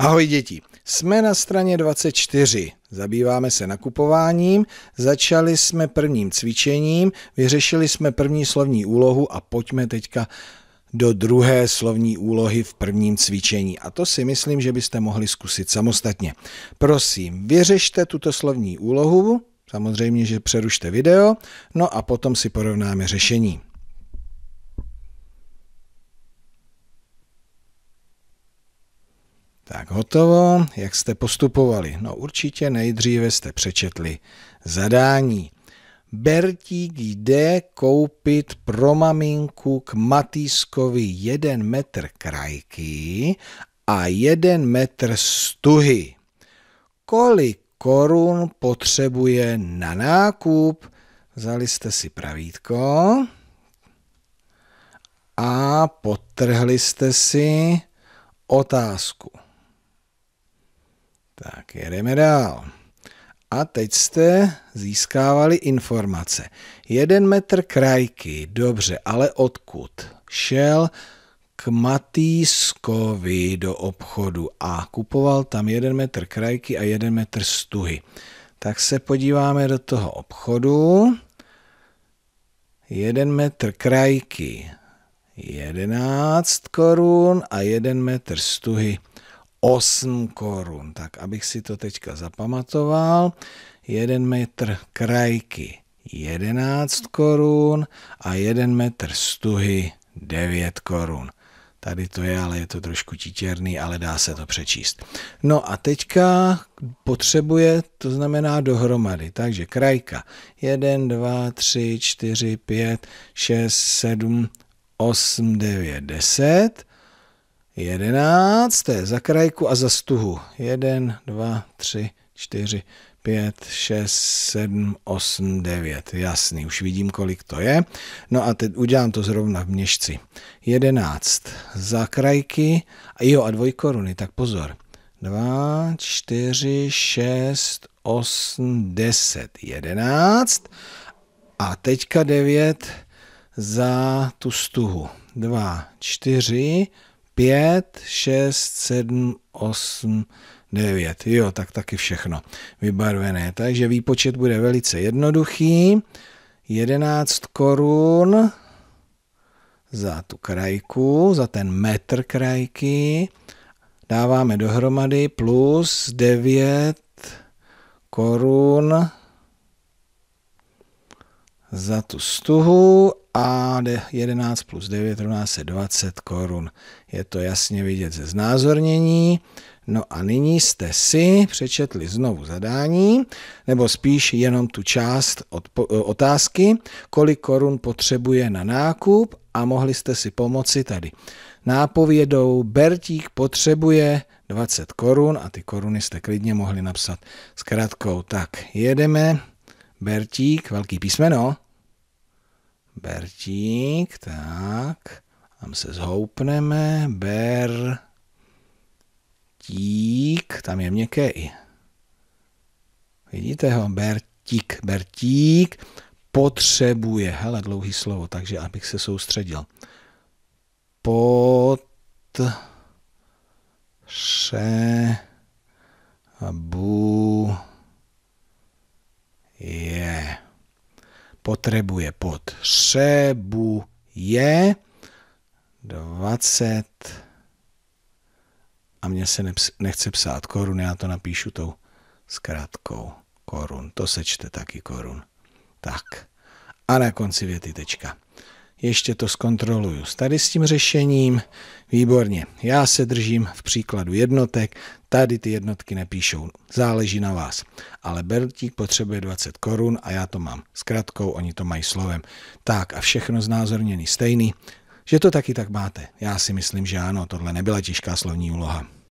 Ahoj děti, jsme na straně 24. Zabýváme se nakupováním, začali jsme prvním cvičením, vyřešili jsme první slovní úlohu a pojďme teďka do druhé slovní úlohy v prvním cvičení. A to si myslím, že byste mohli zkusit samostatně. Prosím, vyřešte tuto slovní úlohu, samozřejmě, že přerušte video, no a potom si porovnáme řešení. Tak hotovo, jak jste postupovali? No určitě nejdříve jste přečetli zadání. Bertík jde koupit pro maminku k Matýskovi jeden metr krajky a jeden metr stuhy. Kolik korun potřebuje na nákup? Vzali jste si pravítko a potrhli jste si otázku. Tak jedeme dál. A teď jste získávali informace. Jeden metr krajky, dobře, ale odkud? Šel k Matýskovi do obchodu a kupoval tam jeden metr krajky a jeden metr stuhy. Tak se podíváme do toho obchodu. Jeden metr krajky 11 korun a jeden metr stuhy 8 korun. Tak abych si to teďka zapamatoval, 1 metr krajky 11 korun a 1 metr stuhy 9 korun. Tady to je, ale je to trošku titěrný, ale dá se to přečíst. No a teďka potřebuje, to znamená dohromady. Takže krajka 1, 2, 3, 4, 5, 6, 7, 8, 9, 10 11, to je za krajku a za stuhu. Jeden, dva, tři, čtyři, pět, šest, sedm, osm, devět. Jasný, už vidím, kolik to je. No a teď udělám to zrovna v měšci. Jedenáct za krajky, a jo a dvojkoruny, tak pozor. Dva, čtyři, šest, osm, deset, jedenáct. A teďka devět za tu stuhu. Dva, čtyři, 5, 6, 7, 8, 9. Jo, tak taky všechno vybarvené. Takže výpočet bude velice jednoduchý. 11 korun za tu krajku, za ten metr krajky. Dáváme dohromady plus 9 korun za tu stuhu a 11 plus 9 rovná se 20 korun. Je to jasně vidět ze znázornění. No a nyní jste si přečetli znovu zadání, nebo spíš jenom tu část eh, otázky, kolik korun potřebuje na nákup a mohli jste si pomoci tady. Nápovědou Bertík potřebuje 20 korun a ty koruny jste klidně mohli napsat zkrátkou. Tak jedeme, Bertík, velký písmeno. Bertík, tak. Tam se zhoupneme. Ber. Tík. Tam je měkké i. Vidíte ho? Bertík. Bertík potřebuje. Hele, dlouhý slovo, takže abych se soustředil. Pot. Še. Bu. potřebuje, potřebuje 20 a mně se nechce psát korun, já to napíšu tou zkrátkou korun. To sečte taky korun. Tak. A na konci věty tečka ještě to zkontroluju. Tady s tím řešením, výborně, já se držím v příkladu jednotek, tady ty jednotky nepíšou, záleží na vás. Ale Bertík potřebuje 20 korun a já to mám s kratkou, oni to mají slovem. Tak a všechno znázorněný stejný, že to taky tak máte. Já si myslím, že ano, tohle nebyla těžká slovní úloha.